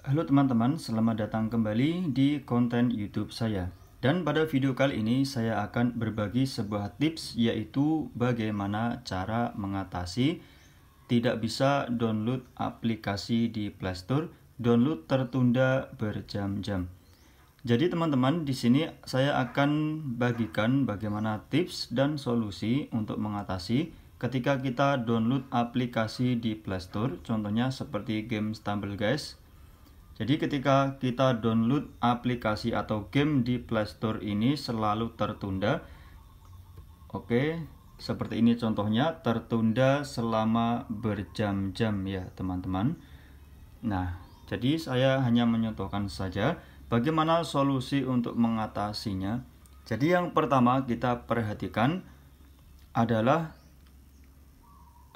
Halo teman-teman, selamat datang kembali di konten YouTube saya. Dan pada video kali ini saya akan berbagi sebuah tips yaitu bagaimana cara mengatasi tidak bisa download aplikasi di Play Store, download tertunda berjam-jam. Jadi teman-teman, di sini saya akan bagikan bagaimana tips dan solusi untuk mengatasi ketika kita download aplikasi di Play Store, contohnya seperti game Stumble Guys jadi ketika kita download aplikasi atau game di Play Store ini selalu tertunda. Oke, seperti ini contohnya tertunda selama berjam-jam ya, teman-teman. Nah, jadi saya hanya menyentuhkan saja bagaimana solusi untuk mengatasinya. Jadi yang pertama kita perhatikan adalah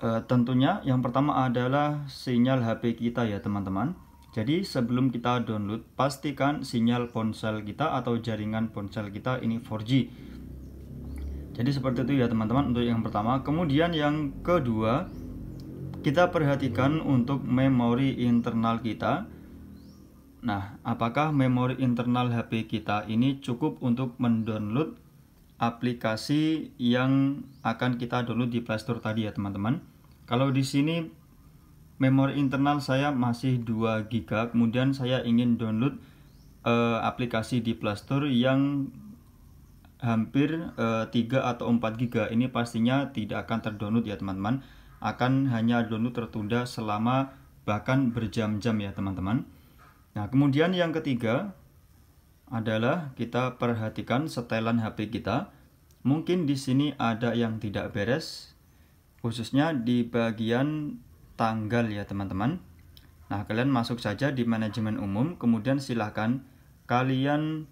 e, tentunya yang pertama adalah sinyal HP kita ya, teman-teman. Jadi sebelum kita download, pastikan sinyal ponsel kita atau jaringan ponsel kita ini 4G. Jadi seperti itu ya teman-teman untuk yang pertama. Kemudian yang kedua, kita perhatikan untuk memori internal kita. Nah, apakah memori internal HP kita ini cukup untuk mendownload aplikasi yang akan kita download di Playstore tadi ya teman-teman? Kalau di sini memori internal saya masih 2 GB kemudian saya ingin download uh, aplikasi di Playstore yang hampir uh, eh, 3 atau 4 GB ini pastinya tidak akan terdownload ya teman-teman akan hanya download tertunda selama bahkan berjam-jam ya teman-teman nah kemudian yang ketiga adalah kita perhatikan setelan HP kita mungkin di sini ada yang tidak beres khususnya di bagian tanggal ya teman-teman. Nah, kalian masuk saja di manajemen umum, kemudian silahkan kalian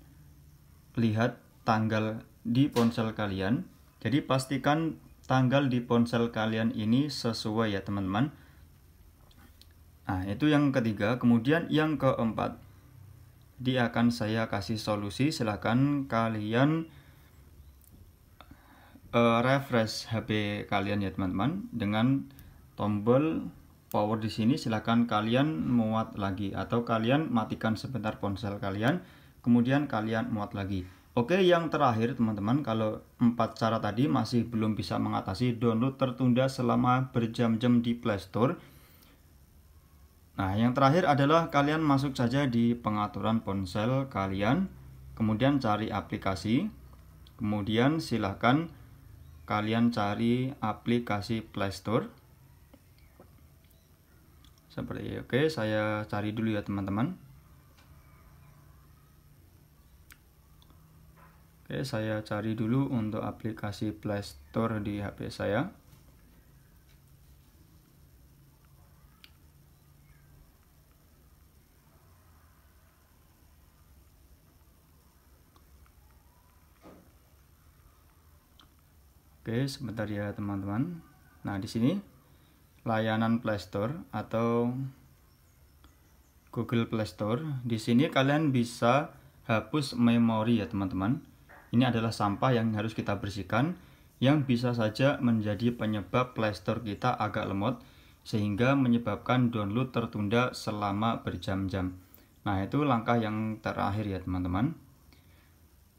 lihat tanggal di ponsel kalian. Jadi pastikan tanggal di ponsel kalian ini sesuai ya teman-teman. Nah, itu yang ketiga. Kemudian yang keempat, dia akan saya kasih solusi. Silahkan kalian uh, refresh HP kalian ya teman-teman dengan tombol power di sini silahkan kalian muat lagi atau kalian matikan sebentar ponsel kalian kemudian kalian muat lagi Oke yang terakhir teman-teman kalau empat cara tadi masih belum bisa mengatasi download tertunda selama berjam-jam di playstore Nah yang terakhir adalah kalian masuk saja di pengaturan ponsel kalian kemudian cari aplikasi kemudian silahkan kalian cari aplikasi playstore seperti oke saya cari dulu ya teman-teman oke saya cari dulu untuk aplikasi Play Store di HP saya Oke, sebentar ya teman-teman. Nah, di sini layanan Play Store atau Google Play Store. Di sini kalian bisa hapus memori ya teman-teman. Ini adalah sampah yang harus kita bersihkan yang bisa saja menjadi penyebab Play Store kita agak lemot sehingga menyebabkan download tertunda selama berjam-jam. Nah, itu langkah yang terakhir ya teman-teman.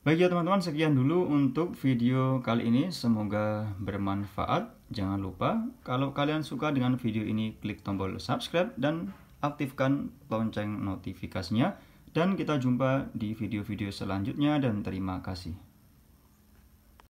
Baik ya teman-teman, sekian dulu untuk video kali ini. Semoga bermanfaat. Jangan lupa, kalau kalian suka dengan video ini, klik tombol subscribe dan aktifkan lonceng notifikasinya. Dan kita jumpa di video-video selanjutnya dan terima kasih.